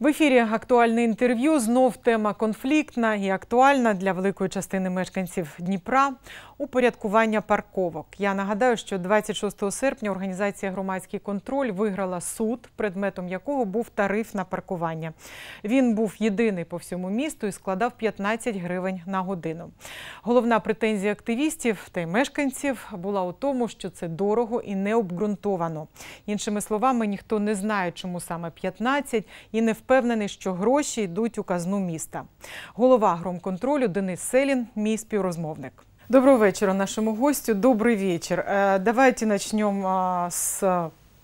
В ефірі актуальне інтерв'ю. Знов тема конфліктна і актуальна для великої частини мешканців Дніпра упорядкування парковок. Я нагадаю, що 26 серпня організація громадський контроль виграла суд, предметом якого був тариф на паркування. Він був єдиний по всьому місту і складав 15 гривень на годину. Головна претензія активістів та й мешканців була у тому, що це дорого і необґрунтовано. Іншими словами, ніхто не знає, чому саме 15 і не впевнений впевнений, що гроші йдуть у казну міста. Голова громконтролю Денис Селін, мій співрозмовник. Доброго вечора нашому гостю. Добрий вечір. Е, давайте почнемо з.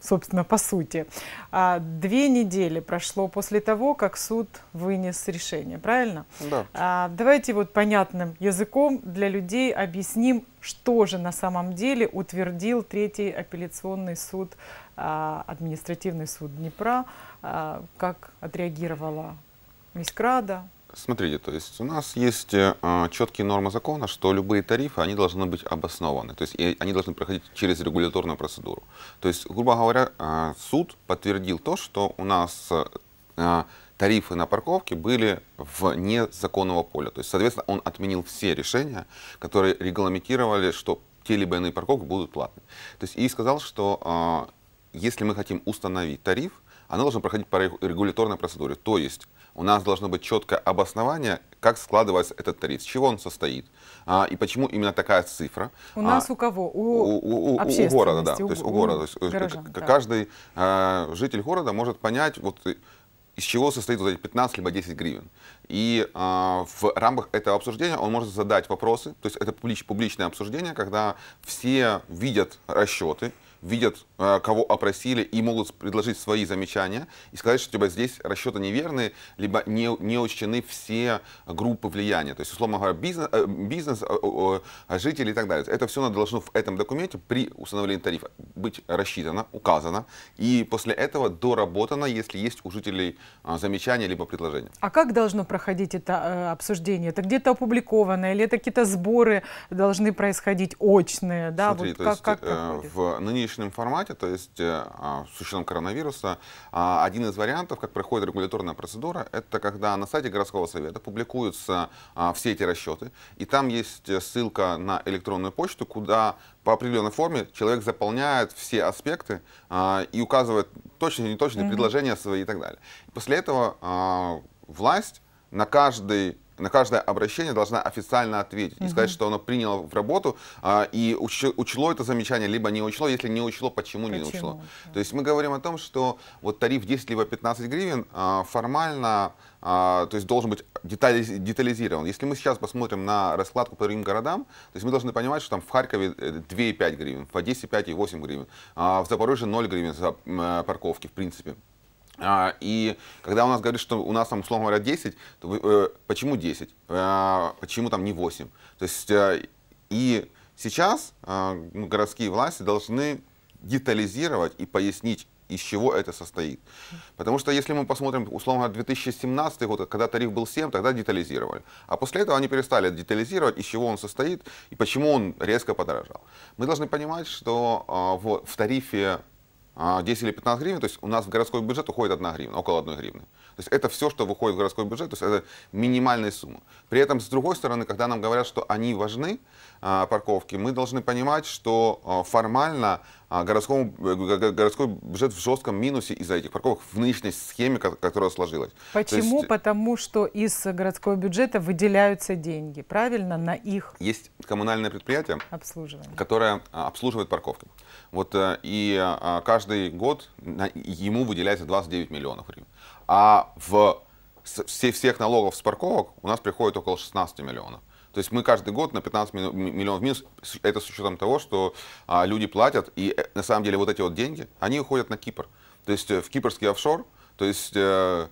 собственно, по сути. А две недели прошло после того, как суд вынес решение, правильно? Да. А, давайте вот понятным языком для людей объясним, что же на самом деле утвердил Третий апелляционный суд, а, административный суд Днепра, как отреагировала Мискрада, Смотрите, то есть у нас есть э, четкие нормы закона, что любые тарифы, они должны быть обоснованы, то есть и они должны проходить через регуляторную процедуру. То есть, грубо говоря, э, суд подтвердил то, что у нас э, тарифы на парковки были вне законного поля. То есть, соответственно, он отменил все решения, которые регламентировали, что те либо иные парковки будут платные. То есть, и сказал, что э, если мы хотим установить тариф, оно должно проходить по регуляторной процедуре. То есть у нас должно быть четкое обоснование, как складывается этот тариф, с чего он состоит, а, и почему именно такая цифра. У а, нас у кого? У, у, у, у города, да. У, то есть у, города. У горожан, да. Каждый а, житель города может понять, вот э, из чего состоит вот эти 15 либо 10 гривен. И э, в рамках этого обсуждения он может задать вопросы, то есть это публичное обсуждение, когда все видят расчеты, видят, э, кого опросили, и могут предложить свои замечания и сказать, что типа, здесь расчеты неверные, либо не, не учтены все группы влияния. То есть, условно говоря, бизнес, э, бизнес э, жители и так далее. Это все должно в этом документе при установлении тарифа быть рассчитано, указано, и после этого доработано, если есть у жителей замечания либо предложения. А как должно проходить это обсуждение? Это где-то опубликовано или это какие-то сборы должны происходить очные? Да? Смотри, вот как, есть, как, как в нынешнем упущенном формате, то есть э, а, с учетом коронавируса, а, один из вариантов, как проходит регуляторная процедура, это когда на сайте городского совета публикуются а, все эти расчеты, и там есть э, ссылка на электронную почту, куда по определенной форме человек заполняет все аспекты и указывает точные и неточные mm-hmm. предложения свои и так далее. после этого власть на каждый на каждое обращение должна официально ответить и сказать, что она приняла в работу а, и учло это замечание, либо не учло. Если не учло, почему, почему? не учло? То есть мы говорим о том, что вот тариф 10 либо 15 гривен а, формально а, то есть должен быть детали, детализирован. Если мы сейчас посмотрим на раскладку по другим городам, то есть мы должны понимать, что там в Харькове 2,5 э, гривен, в Одессе 5,8 гривен, а в Запорожье 0 гривен за э, парковки, в принципе. А, и когда у нас говорят, что у нас там, условно говоря, 10, то э, почему 10? Э, а, почему там не 8? То есть э, и сейчас а, ну, городские власти должны детализировать и пояснить, из чего это состоит. Потому что если мы посмотрим, условно, 2017 год, когда тариф был 7, тогда детализировали. А после этого они перестали детализировать, из чего он состоит и почему он резко подорожал. Мы должны понимать, что в, в тарифе 10 а или 15 гривен, то есть у нас в городской бюджет уходит 1 гривна, около 1 гривны. То есть это все, что выходит в городской бюджет, то есть это минимальная сумма. При этом, с другой стороны, когда нам говорят, что они важны, а, парковки, мы должны понимать, что а, формально а городскому, э, городской бюджет в жестком минусе из-за этих парковок в нынешней схеме, которая сложилась. Почему? есть... Э, Потому что из городского бюджета выделяются деньги, правильно, на их... Есть коммунальное предприятие, обслуживание. которое а, обслуживает парковки. Вот, э, и а, а, каждый год ему выделяется 29 миллионов гривен. А в всех налогов с парковок у нас приходит около 16 миллионов. То есть мы каждый год на 15 миллионов минус, это с учетом того, что а, люди платят, и э, на самом деле вот эти вот деньги, они уходят на Кипр. То есть э, в кипрский офшор, то есть э,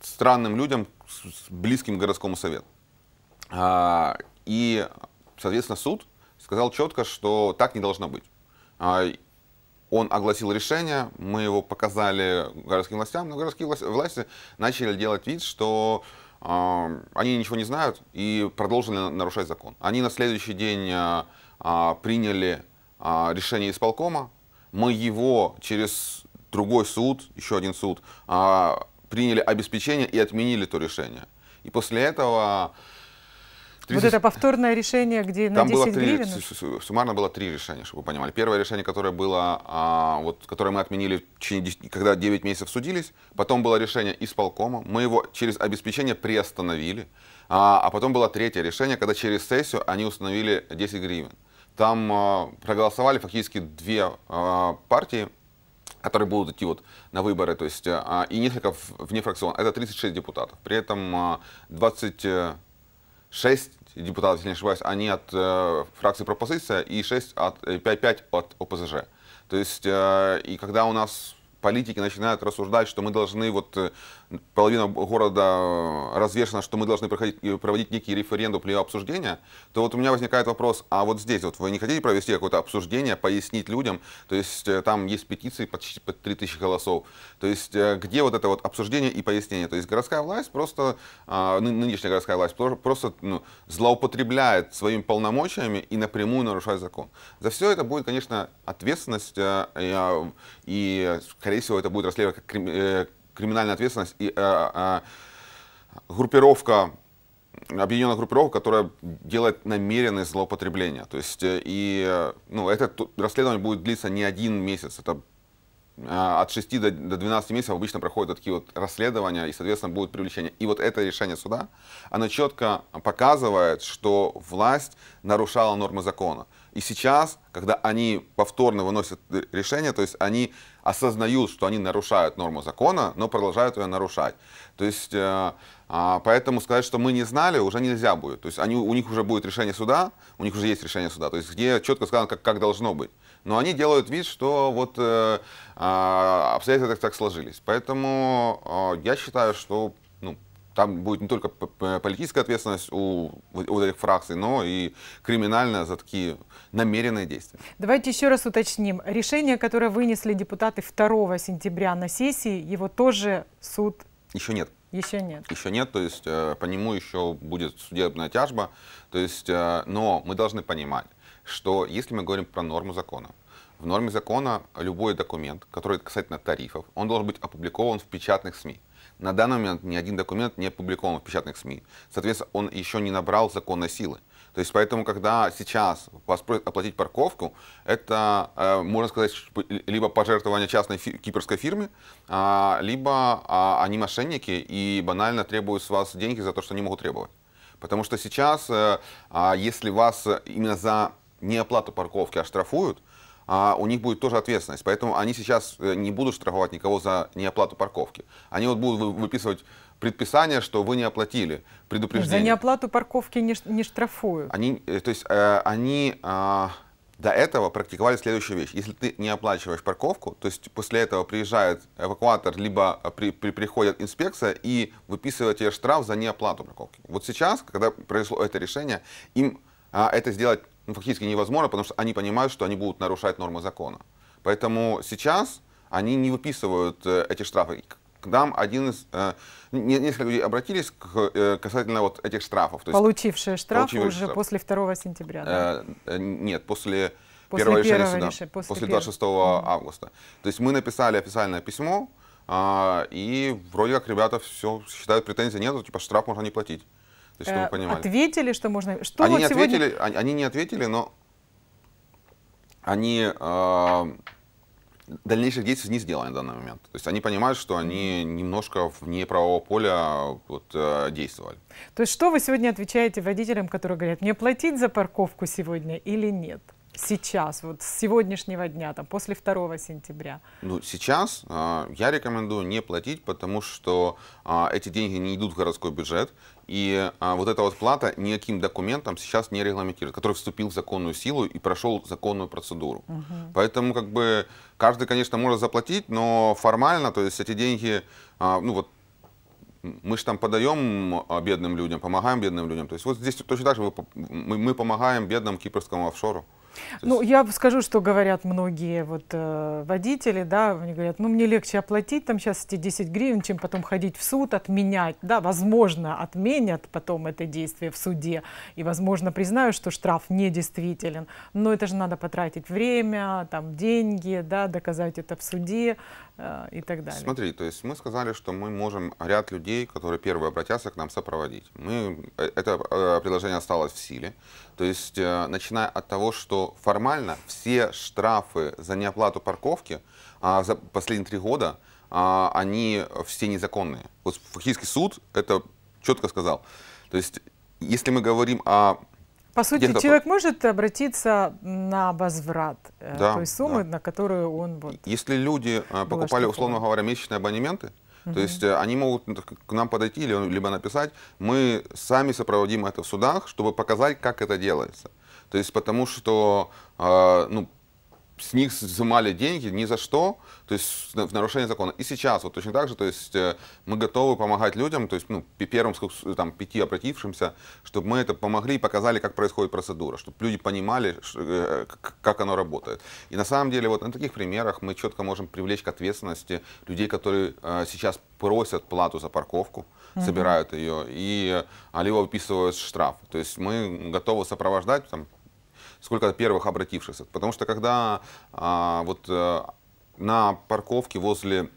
странным людям, с близким к городскому совету. А, и, соответственно, суд сказал четко, что так не должно быть. А, он огласил решение, мы его показали городским властям, но городские власти начали делать вид, что а, они ничего не знают и продолжили нарушать закон. Они на следующий день э, а, приняли а, решение исполкома, мы его через другой суд, еще один суд, приняли обеспечение и отменили то решение. И после этого вот это повторное решение, где на 10 гривен? Суммарно было три решения, чтобы вы понимали. Первое решение, которое было, а, вот, которое мы отменили, когда 9 месяцев судились. Потом было решение исполкома. Мы его через обеспечение приостановили. А, а потом было третье решение, когда через сессию они установили 10 гривен. Там а, проголосовали фактически две партии, которые будут идти вот на выборы, то есть и несколько вне фракцион. Это 36 депутатов. При этом 20 6 депутатов, если не ошибаюсь, они от э, фракции «Пропозиция» и 6 от, 5, э, 5 от ОПЗЖ. То есть, э, и когда у нас политики начинают рассуждать, что мы должны вот э, половина города э, развешена, что мы должны проходить, э, проводить некий референдум или обсуждение, то вот у меня возникает вопрос, а вот здесь вот вы не хотите провести какое-то обсуждение, пояснить людям, то есть э, там есть петиции почти под 3000 голосов, то есть где вот это вот обсуждение и пояснение, то есть городская власть просто, нынешняя городская власть просто ну, злоупотребляет своими полномочиями и напрямую нарушает закон. За все это будет, конечно, ответственность, и, скорее всего, это будет расследование. как криминальная ответственность и э, э, группировка объединенная группировка, которая делает намеренное злоупотребление. То есть, э, и, э, ну, это расследование будет длиться не один месяц, это э, от 6 до 12 месяцев обычно проходят такие вот расследования, и, соответственно, будет привлечение. И вот это решение суда, оно четко показывает, что власть нарушала нормы закона. И сейчас, когда они повторно выносят решение, то есть они осознают, что они нарушают норму закона, но продолжают ее нарушать. То есть, э, а, поэтому сказать, что мы не знали, уже нельзя будет. То есть они, у них уже будет решение суда, у них уже есть решение суда, то есть где четко сказано, как, как должно быть. Но они делают вид, что вот э, а, обстоятельства так, так сложились. Поэтому э, я считаю, что там будет не только политическая ответственность у вот этих фракций, но и криминальная за такие намеренные действия. Давайте еще раз уточним. Решение, которое вынесли депутаты 2 сентября на сессии, его тоже суд... Еще нет. Еще нет. Еще нет, то есть э, по нему еще будет судебная тяжба. То есть, э, но мы должны понимать, что если мы говорим про норму закона, в норме закона любой документ, который касательно тарифов, он должен быть опубликован в печатных СМИ. На данный момент ни один документ не опубликован в печатных СМИ. Соответственно, он еще не набрал законной силы. То есть поэтому, когда сейчас вас просят оплатить парковку, это, э, можно сказать, либо пожертвование частной фи кипрской фирмы, а, либо а, они мошенники и банально требуют с вас деньги за то, что они могут требовать. Потому что сейчас, э, а, если вас именно за неоплату парковки оштрафуют, а у них будет тоже ответственность. Поэтому они сейчас э, не будут штрафовать никого за неоплату парковки. Они вот будут выписывать предписание, что вы не оплатили, предупреждение. За неоплату парковки не, не штрафуют. Они, э, то есть э, они э, до этого практиковали следующую вещь. Если ты не оплачиваешь парковку, то есть после этого приезжает эвакуатор, либо э, при, при, приходит инспекция и выписывает тебе штраф за неоплату парковки. Вот сейчас, когда произошло это решение, им а, это сделать ну, фактически невозможно, потому что они понимают, что они будут нарушать нормы закона. Поэтому сейчас они не выписывают э, эти штрафы. К нам один из... Э, несколько людей обратились к, э, касательно вот этих штрафов. То есть, Получившие штраф уже штраф. после 2 сентября, да? Э, э, нет, после... После первого решения суда, решения, после, после 26 угу. августа. То есть мы написали официальное письмо, а, и вроде как ребята все считают, претензий нет, типа штраф можно не платить. То есть, чтобы вы э, понимали. Ответили, что можно... Что они, вот не сегодня... ответили, они, они не ответили, но они э, дальнейших действий не сделали на данный момент. То есть они понимают, что они немножко вне правового поля вот, э, действовали. То есть что вы сегодня отвечаете водителям, которые говорят, мне платить за парковку сегодня или нет? сейчас, вот с сегодняшнего дня, там, после 2 сентября? Ну, сейчас э, я рекомендую не платить, потому что э, эти деньги не идут в городской бюджет, и э, вот эта вот плата никаким документом сейчас не регламентирует, который вступил в законную силу и прошел законную процедуру. Угу. Поэтому, как бы, каждый, конечно, может заплатить, но формально, то есть эти деньги, э, ну, вот, мы же там подаем бедным людям, помогаем бедным людям. То есть вот здесь точно так же мы, мы помогаем бедному кипрскому офшору. Ну, я скажу, что говорят многие вот э, водители, да, они говорят, ну, мне легче оплатить там сейчас эти 10 гривен, чем потом ходить в суд, отменять, да, возможно, отменят потом это действие в суде, и, возможно, признают, что штраф недействителен, но это же надо потратить время, там, деньги, да, доказать это в суде, Э, и так далее. Смотри, то есть мы сказали, что мы можем ряд людей, которые первые обратятся к нам, сопроводить. Мы, э, это э, предложение осталось в силе. То есть, начиная от того, что формально все штрафы за неоплату парковки а за последние три года, а, они все незаконные. Вот фактически суд это четко сказал. То есть, если мы говорим о по сути, человек по... может обратиться на возврат э, да, той суммы, да. на которую он... Вот, Если люди э, покупали, условно говоря, месячные абонементы, Угу. То есть э, они могут ну, к нам подойти или, либо написать, мы сами сопроводим это в судах, чтобы показать, как это делается. То есть потому что ну, с них взимали деньги ни за что, то есть в нарушение закона. И сейчас вот точно так же, то есть э, мы готовы помогать людям, то есть ну, первым там, пяти обратившимся, чтобы мы это помогли и показали, как происходит процедура, чтобы люди понимали, э, как оно работает. И на самом деле вот на таких примерах мы четко можем привлечь к ответственности людей, которые э, сейчас просят плату за парковку, собирают ее, и либо выписывают штраф. То есть мы готовы сопровождать там, сколько первых обратившихся. Потому что когда а, вот а, на парковке возле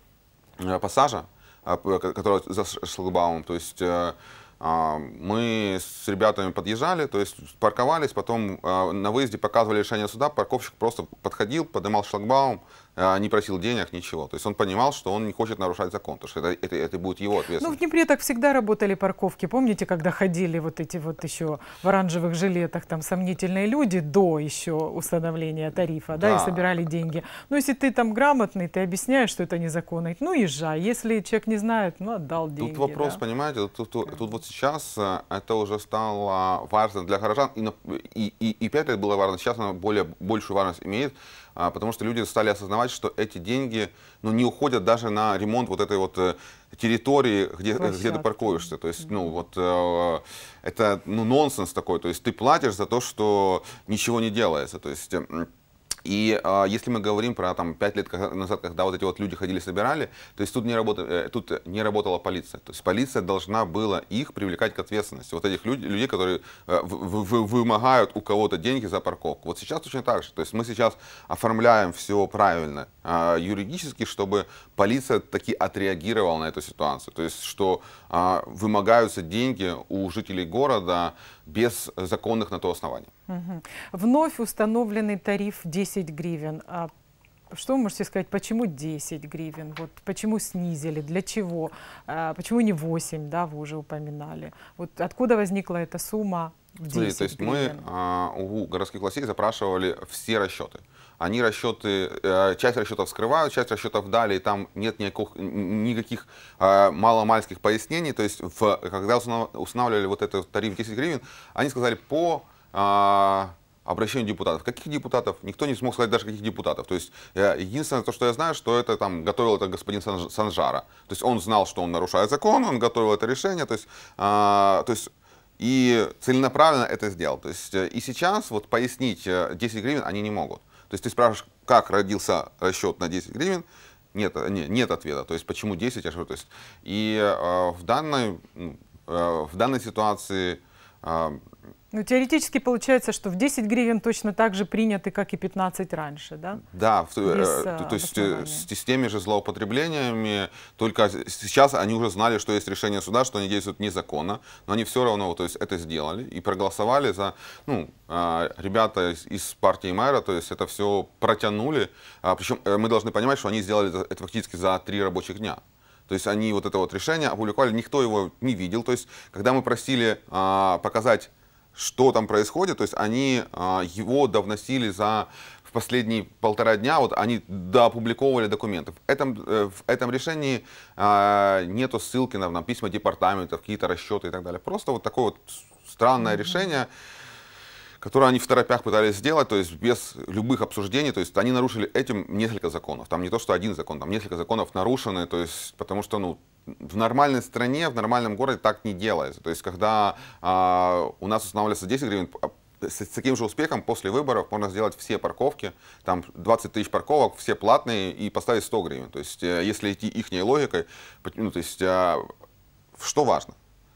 а, пассажа, а, который за шлагбаумом, то есть э, а, мы с ребятами подъезжали, то есть парковались, потом а, на выезде показывали решение суда, парковщик просто подходил, поднимал шлагбаум, а, не просил денег, ничего. То есть он понимал, что он не хочет нарушать закон, потому что это, это, это будет его ответственность. Ну, в Днепре так всегда работали парковки. Помните, когда ходили вот эти вот еще в оранжевых жилетах, там, сомнительные люди до еще установления тарифа, да, да и собирали деньги. Ну если ты там грамотный, ты объясняешь, что это незаконно, ну, езжай. Если человек не знает, ну, отдал деньги. Тут вопрос, да? понимаете, тут, тут, тут вот сейчас э, это уже стало важно для горожан, и, и, и, и 5 лет было важно, сейчас оно более, большую важность имеет, а, потому что люди стали осознавать, что эти деньги ну, не уходят даже на ремонт вот этой вот э, территории, где, э, где ты паркуешься. То есть, ну, вот э, это ну, нонсенс такой. То есть ты платишь за то, что ничего не делается. То есть... И э, если мы говорим про там, 5 лет назад, когда вот эти вот люди ходили, собирали, то есть тут не, работа, э, тут не работала полиция. То есть полиция должна была их привлекать к ответственности. Вот этих люд, людей, которые э, в, в, вымогают у кого-то деньги за парковку. Вот сейчас точно так же. То есть мы сейчас оформляем все правильно э, юридически, чтобы полиция таки отреагировала на эту ситуацию. То есть что э, вымогаются деньги у жителей города без законных на то оснований. Вновь установленный тариф 10 гривен. А что вы можете сказать, почему 10 гривен? Вот почему снизили? Для чего? А, почему не 8, да, вы уже упоминали? Вот откуда возникла эта сумма? Смотрите, то есть гривен? мы а, у городских властей запрашивали все расчеты. Они расчеты, э, часть расчетов скрывают, часть расчетов дали, и там нет никаких, никаких а, маломальских пояснений. То есть в, когда устанавливали вот этот тариф 10 гривен, они сказали по а, обращение депутатов. Каких депутатов? Никто не смог сказать даже каких депутатов. То есть э, единственное, то, что я знаю, что это там готовил это господин Санжара. То есть он знал, что он нарушает закон, он готовил это решение. То есть, а, то есть и целенаправленно это сделал. То есть э, и сейчас вот пояснить 10 э, гривен они не могут. То есть ты спрашиваешь, как родился расчет на 10 гривен, нет, не, нет ответа. То есть почему 10, а что? То есть, и э, в, данной, ну, э, в данной ситуации э, ну, теоретически получается, что в 10 гривен точно так же приняты, как и 15 раньше, да? Да, в, э, Без, э, то, э, есть с, с теми же злоупотреблениями, только сейчас они уже знали, что есть решение суда, что они действуют незаконно, но они все равно то есть, это сделали и проголосовали за, ну, ребята из, из партии мэра, то есть это все протянули, а, причем мы должны понимать, что они сделали это фактически за три рабочих дня. То есть они вот это вот решение опубликовали, никто его не видел. То есть когда мы просили а, показать что там происходит. То есть они а, его довносили за в последние полтора дня, вот они доопубликовывали документы. В этом, э, в этом решении а, нету ссылки на, на письма департаментов, какие-то расчеты и так далее. Просто вот такое вот странное mm-hmm. решение которые они в торопях пытались сделать, то есть без любых обсуждений, то есть они нарушили этим несколько законов. Там не то, что один закон, там несколько законов нарушены, то есть потому что, ну, в нормальной стране, в нормальном городе так не делается. То есть, когда а, у нас устанавливается 10 гривен, а, с, с таким же успехом после выборов можно сделать все парковки, там 20 тысяч парковок, все платные, и поставить 100 гривен. То есть, э, если идти их логикой, ну, то есть, а, что важно?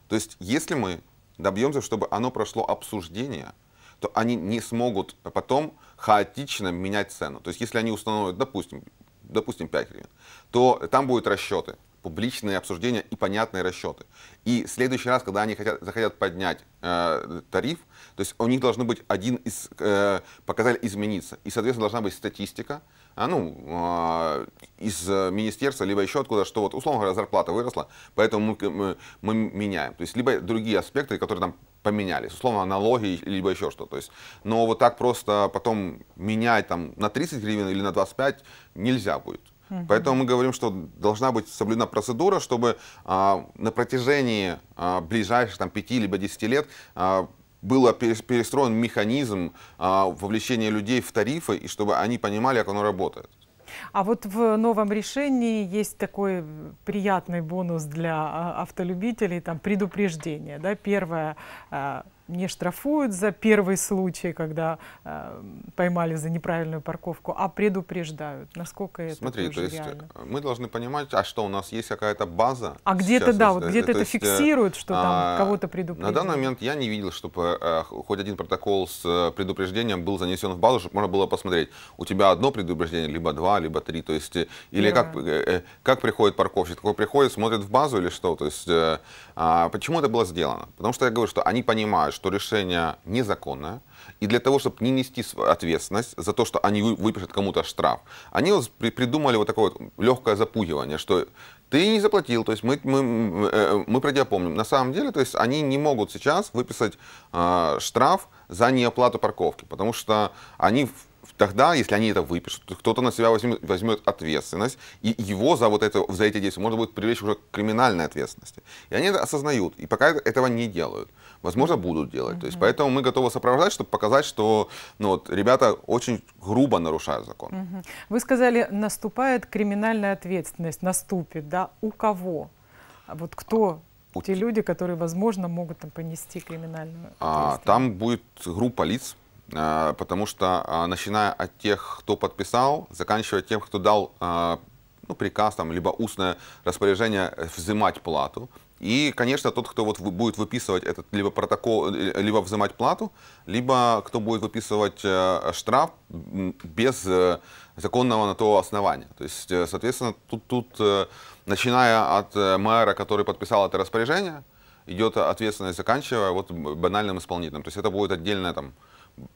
То есть, если мы добьемся, чтобы оно прошло обсуждение, то они не смогут потом хаотично менять цену. То есть, если они установят, допустим, допустим 5 гривен, то там будут расчеты публичные обсуждения и понятные расчеты. И в следующий раз, когда они хотят, захотят поднять э, тариф, то есть у них должны быть один из э, показателей измениться. И, соответственно, должна быть статистика а, ну, э, из министерства, либо еще откуда, что вот, условно говоря, зарплата выросла, поэтому мы, мы, мы меняем. То есть либо другие аспекты, которые там поменялись, условно, налоги, либо еще что. То есть, но вот так просто потом менять там на 30 гривен или на 25 нельзя будет. Угу. Поэтому мы говорим, что должна быть соблюдена процедура, чтобы а, на протяжении а, ближайших там, 5 либо 10 лет а, был перестроен механизм а, вовлечения людей в тарифы, и чтобы они понимали, как оно работает. А вот в новом решении есть такой приятный бонус для а, автолюбителей, там предупреждение. Да? Первое, а, не штрафуют за первый случай, когда э, поймали за неправильную парковку, а предупреждают. Насколько это Смотри, то есть реально? мы должны понимать, а что у нас есть какая-то база? А где-то да, вот э, где-то это есть, э, фиксируют, что там а, кого-то предупреждают. На данный момент я не видел, чтобы а, хоть один протокол с предупреждением был занесен в базу, чтобы можно было посмотреть, у тебя одно предупреждение, либо два, либо три, то есть или да. как как приходит парковщик, такой приходит, смотрит в базу или что, то есть а, почему это было сделано? Потому что я говорю, что они понимают, что решение незаконное, и для того, чтобы не нести ответственность за то, что они выпишут кому-то штраф, они вот придумали вот такое вот легкое запугивание, что ты не заплатил, то есть мы, мы, э, э, мы про тебя помним. На самом деле, то есть они не могут сейчас выписать э, штраф за неоплату парковки, потому что они тогда, если они это выпишут, кто-то на себя возьмет, возьмет ответственность, и его за вот это, за эти действия можно будет привлечь уже к криминальной ответственности. И они это осознают, и пока этого не делают. Возможно, будут делать. Mm-hmm. То есть, поэтому мы готовы сопровождать, чтобы показать, что ну, вот, ребята очень грубо нарушают закон. Mm-hmm. Вы сказали, наступает криминальная ответственность, наступит, да? У кого? А вот кто у... те люди, которые, возможно, могут там, понести криминальную а, ответственность? А, там будет группа лиц, Э, потому что э, начиная от тех, кто подписал, заканчивая тем, кто дал э, ну, приказ, там, либо устное распоряжение взимать плату. И, конечно, тот, кто вот будет выписывать этот либо протокол, либо взимать плату, либо кто будет выписывать штраф без законного на то основания. То есть, соответственно, тут, тут начиная от мэра, который подписал это распоряжение, идет ответственность, заканчивая вот банальным исполнителем. То есть это будет отдельная там,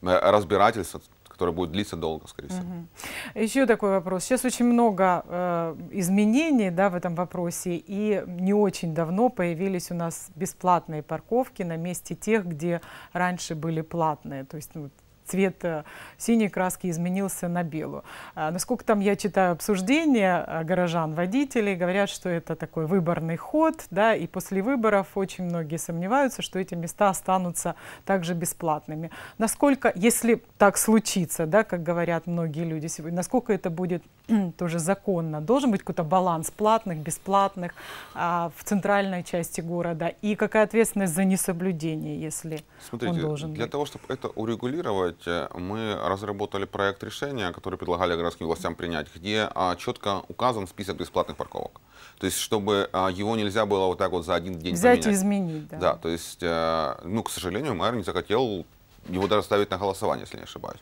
Э, разбирательство, которое будет длиться долго, скорее всего. Угу. Еще такой вопрос. Сейчас очень много э, изменений да, в этом вопросе, и не очень давно появились у нас бесплатные парковки на месте тех, где раньше были платные. То есть ну, цвет э, синей краски изменился на белую. А, насколько там я читаю обсуждения а, горожан, водителей, говорят, что это такой выборный ход, да, и после выборов очень многие сомневаются, что эти места останутся также бесплатными. Насколько, если так случится, да, как говорят многие люди сегодня, насколько это будет тоже законно? Должен быть какой-то баланс платных, бесплатных а, в центральной части города? И какая ответственность за несоблюдение, если Смотрите, он должен для быть? того, чтобы это урегулировать, Здравствуйте. Мы разработали проект решения, который предлагали городским властям принять, где а, четко указан список бесплатных парковок. То есть, чтобы а, его нельзя было вот так вот за один день Взять поменять. и изменить, да. Да, то есть, э, ну, к сожалению, мэр не захотел его даже ставить на голосование, если не ошибаюсь.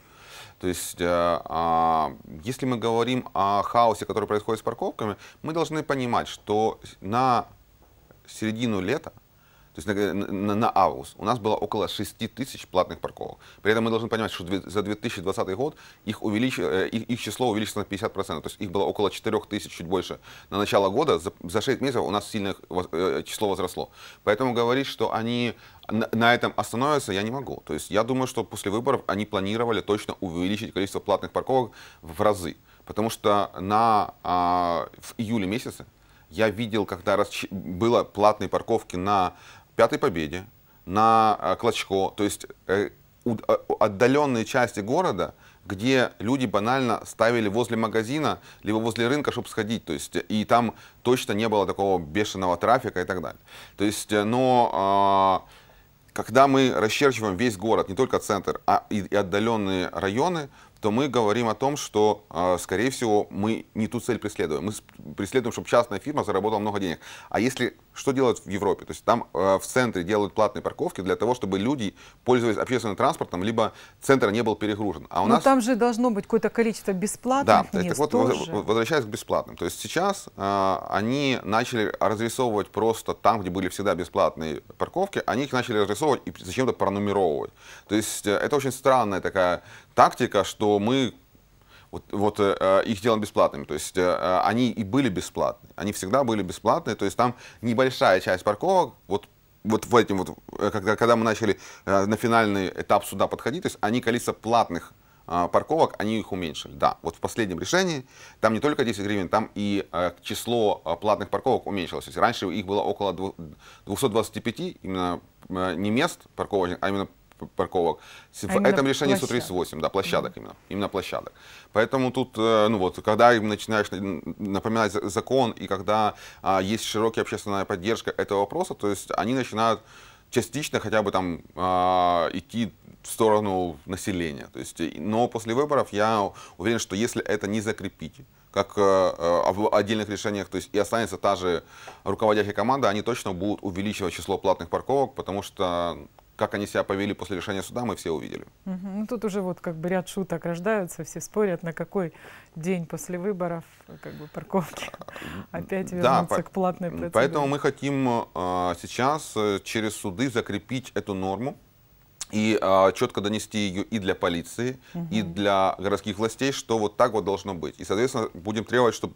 То есть, э, а, если мы говорим о хаосе, который происходит с парковками, мы должны понимать, что на середину лета то есть на, на, на август, у нас было около 6 тысяч платных парковок. При этом мы должны понимать, что за 2020 год их, увелич... Э, их, их число увеличилось на 50%, то есть их было около 4 тысяч, чуть больше. На начало года за, за 6 месяцев у нас сильно э, число возросло. Поэтому говорить, что они на, на этом остановятся, я не могу. То есть я думаю, что после выборов они планировали точно увеличить количество платных парковок в разы. Потому что на, а, в июле месяце я видел, когда расч... было платные парковки на пятой победе, на э, Клочко, то есть э, э, отдаленные части города, где люди банально ставили возле магазина, либо возле рынка, чтобы сходить. То есть, и там точно не было такого бешеного трафика и так далее. То есть, но а, когда мы расчерчиваем весь город, не только центр, а и, отдаленные районы, то мы говорим о том, что, а, скорее всего, мы не ту цель преследуем. Мы преследуем, чтобы частная фирма заработала много денег. А если что делают в Европе? То есть там э, в центре делают платные парковки для того, чтобы люди, пользовались общественным транспортом, либо центр не был перегружен. А у Но ну, нас... там же должно быть какое-то количество бесплатных да, мест. Так вот, тоже. возвращаясь к бесплатным. То есть сейчас э, они начали разрисовывать просто там, где были всегда бесплатные парковки, они их начали разрисовывать и зачем-то пронумеровывать. То есть э, это очень странная такая тактика, что мы вот, вот э, э, их делаем бесплатными. То есть э, они и были бесплатные, они всегда были бесплатные. То есть там небольшая часть парковок, вот вот в этом вот, когда, когда мы начали на финальный этап суда подходить, то есть они количество платных парковок, они их уменьшили. Да, вот в последнем решении там не только 10 гривен, там и э, число платных парковок уменьшилось. То есть раньше их было около 225 именно не мест парковочных, а именно парковок. А в этом решении 138, да, площадок да. именно, именно площадок. Поэтому тут, э, ну вот, когда начинаешь напоминать закон и когда а, есть широкая общественная поддержка этого вопроса, то есть они начинают частично хотя бы там а, идти в сторону населения. То есть, но после выборов я уверен, что если это не закрепить, как э, э, а в отдельных решениях, то есть и останется та же руководящая команда, они точно будут увеличивать число платных парковок, потому что как они себя повели после решения суда, мы все увидели. Угу. Ну, тут уже вот как бы ряд шуток рождаются, все спорят, на какой день после выборов как бы парковки а, опять вернуться да, к платной процедуре. Поэтому мы хотим а, сейчас э, через суды закрепить эту норму, и а, четко донести ее и для полиции, угу. и для городских властей, что вот так вот должно быть. И, соответственно, будем требовать, чтобы,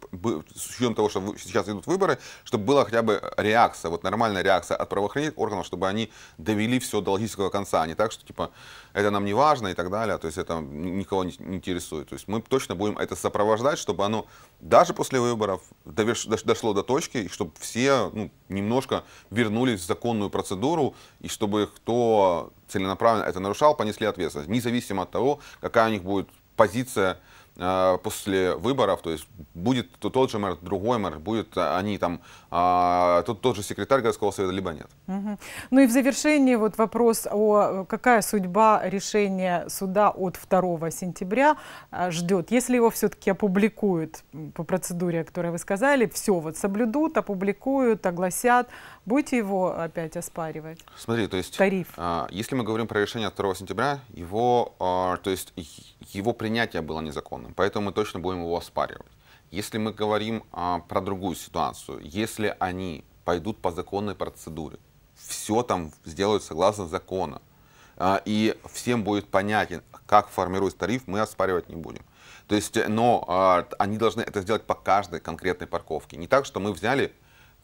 с учетом того, что сейчас идут выборы, чтобы была хотя бы реакция, вот нормальная реакция от правоохранительных органов, чтобы они довели все до логического конца, а не так, что, типа, это нам не важно и так далее, а то есть это никого не интересует. То есть мы точно будем это сопровождать, чтобы оно даже после выборов доверш, дошло до точки, и чтобы все ну, немножко вернулись в законную процедуру, и чтобы кто целенаправленно это нарушал, понесли ответственность, независимо от того, какая у них будет позиция Э, после выборов, то есть будет тот же мэр, другой мэр, будет э, они там, а, тот, тот же секретарь городского совета, либо нет. Угу. Ну и в завершении вот вопрос о э, какая судьба решения суда от 2 сентября ждет. Если его все-таки опубликуют по процедуре, о которой вы сказали, все вот соблюдут, опубликуют, огласят, будете его опять оспаривать? Смотри, то есть... Тариф. А, если мы говорим про решение от 2 сентября, его, а, то есть его принятие было незаконным, поэтому мы точно будем его оспаривать. Если мы говорим а, про другую ситуацию, если они пойдут по законной процедуре, все там сделают согласно закону, а, и всем будет понятен, как формируется тариф, мы оспаривать не будем. То есть, но а, они должны это сделать по каждой конкретной парковке. Не так, что мы взяли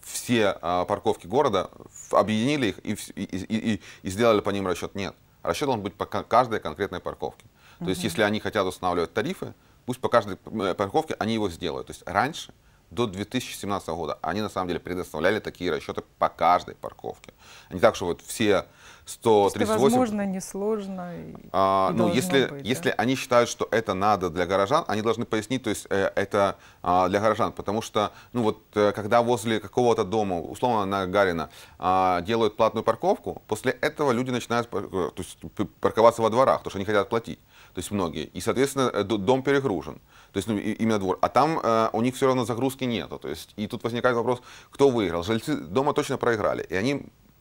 все а, парковки города, объединили их и, и, и, и сделали по ним расчет. Нет, расчет должен быть по каждой конкретной парковке. То есть если они хотят устанавливать тарифы, пусть по каждой э, парковке они его сделают. То есть раньше, до 2017 года, они на самом деле предоставляли такие расчеты по каждой парковке. Не так, что вот все 138... Это возможно, несложно. А, ну, если, быть, если да? они считают, что это надо для горожан, они должны пояснить, то есть э, это э, для горожан. Потому что, ну вот, э, когда возле какого-то дома, условно на Гарина, э, делают платную парковку, после этого люди начинают э, то есть, парковаться во дворах, потому что они хотят платить то есть многие. И, соответственно, э, дом перегружен, то есть ну, именно двор. А там э, у них все равно загрузки нету. То есть, и тут возникает вопрос, кто выиграл. Жильцы дома точно проиграли. И они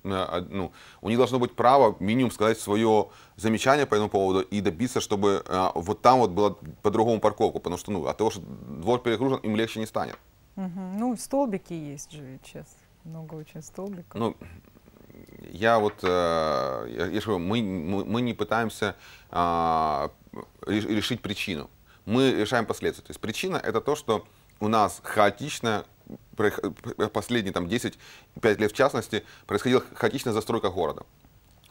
э, э, ну, у них должно быть право минимум сказать свое замечание по этому поводу и добиться, чтобы а, вот там вот была по-другому парковка, потому что ну, от того, что двор перегружен, им легче не станет. Угу. Ну, столбики есть же сейчас, много очень столбиков. Ну, я вот, э, я же мы, мы не пытаемся а, решить причину. Мы решаем последствия. То есть причина это то, что у нас хаотично последние там 10-5 лет в частности происходила хаотичная застройка города.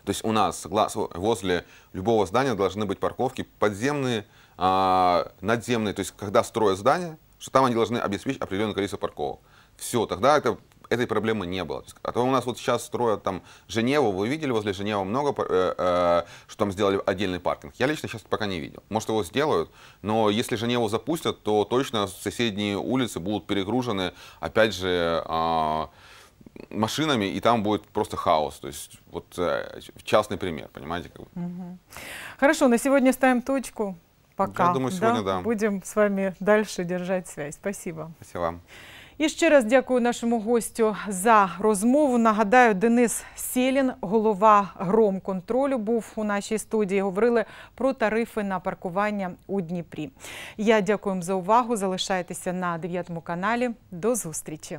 То есть у нас возле любого здания должны быть парковки подземные, а, надземные. То есть когда строят здание, что там они должны обеспечить определенное количество парковок. Все, тогда это этой проблемы не было. А то у нас вот сейчас строят там Женеву, вы видели возле Женевы много, э, э, что там сделали отдельный паркинг. Я лично сейчас пока не видел. Может, его сделают, но если Женеву запустят, то точно соседние улицы будут перегружены, опять же, э, машинами, и там будет просто хаос. То есть вот э, частный пример, понимаете? Как бы. Угу. Хорошо, на сегодня ставим точку. Пока. Я думаю, сегодня да. да. Будем с вами дальше держать связь. Спасибо. Спасибо вам. І ще раз дякую нашому гостю за розмову. Нагадаю, Денис Сєлін, голова громконтролю, був у нашій студії. Говорили про тарифи на паркування у Дніпрі. Я дякую вам за увагу. Залишайтеся на 9 каналі. До зустрічі.